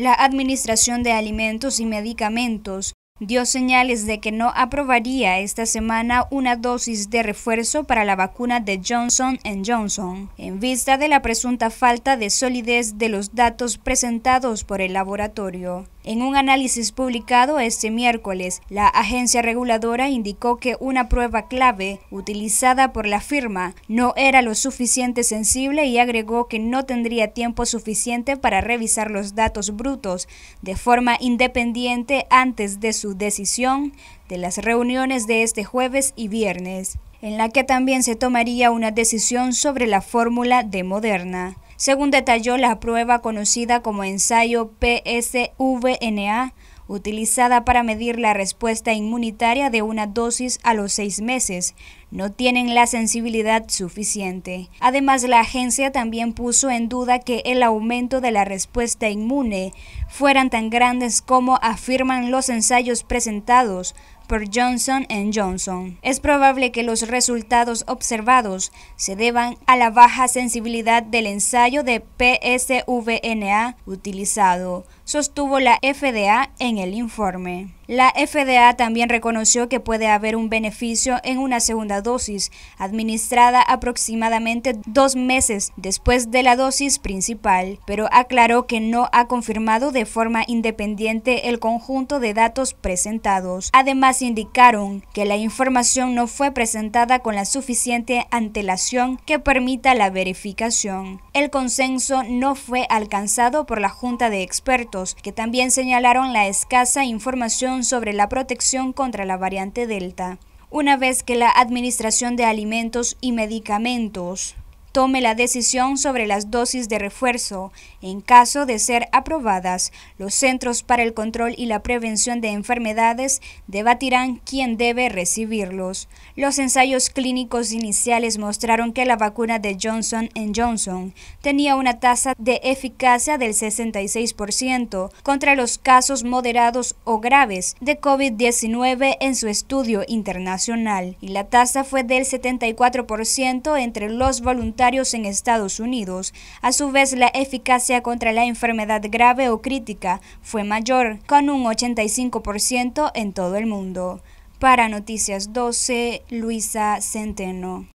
la Administración de Alimentos y Medicamentos dio señales de que no aprobaría esta semana una dosis de refuerzo para la vacuna de Johnson Johnson, en vista de la presunta falta de solidez de los datos presentados por el laboratorio. En un análisis publicado este miércoles, la agencia reguladora indicó que una prueba clave utilizada por la firma no era lo suficiente sensible y agregó que no tendría tiempo suficiente para revisar los datos brutos de forma independiente antes de su decisión de las reuniones de este jueves y viernes, en la que también se tomaría una decisión sobre la fórmula de Moderna según detalló la prueba conocida como ensayo PSVNA, utilizada para medir la respuesta inmunitaria de una dosis a los seis meses, no tienen la sensibilidad suficiente. Además, la agencia también puso en duda que el aumento de la respuesta inmune fueran tan grandes como afirman los ensayos presentados por Johnson Johnson. Es probable que los resultados observados se deban a la baja sensibilidad del ensayo de PSVNA utilizado, sostuvo la FDA en el informe. La FDA también reconoció que puede haber un beneficio en una segunda dosis, administrada aproximadamente dos meses después de la dosis principal, pero aclaró que no ha confirmado de forma independiente el conjunto de datos presentados. Además, indicaron que la información no fue presentada con la suficiente antelación que permita la verificación. El consenso no fue alcanzado por la Junta de Expertos, que también señalaron la escasa información sobre la protección contra la variante Delta, una vez que la Administración de Alimentos y Medicamentos tome la decisión sobre las dosis de refuerzo. En caso de ser aprobadas, los Centros para el Control y la Prevención de Enfermedades debatirán quién debe recibirlos. Los ensayos clínicos iniciales mostraron que la vacuna de Johnson Johnson tenía una tasa de eficacia del 66% contra los casos moderados o graves de COVID-19 en su estudio internacional, y la tasa fue del 74% entre los voluntarios en Estados Unidos. A su vez, la eficacia contra la enfermedad grave o crítica fue mayor, con un 85% en todo el mundo. Para Noticias 12, Luisa Centeno.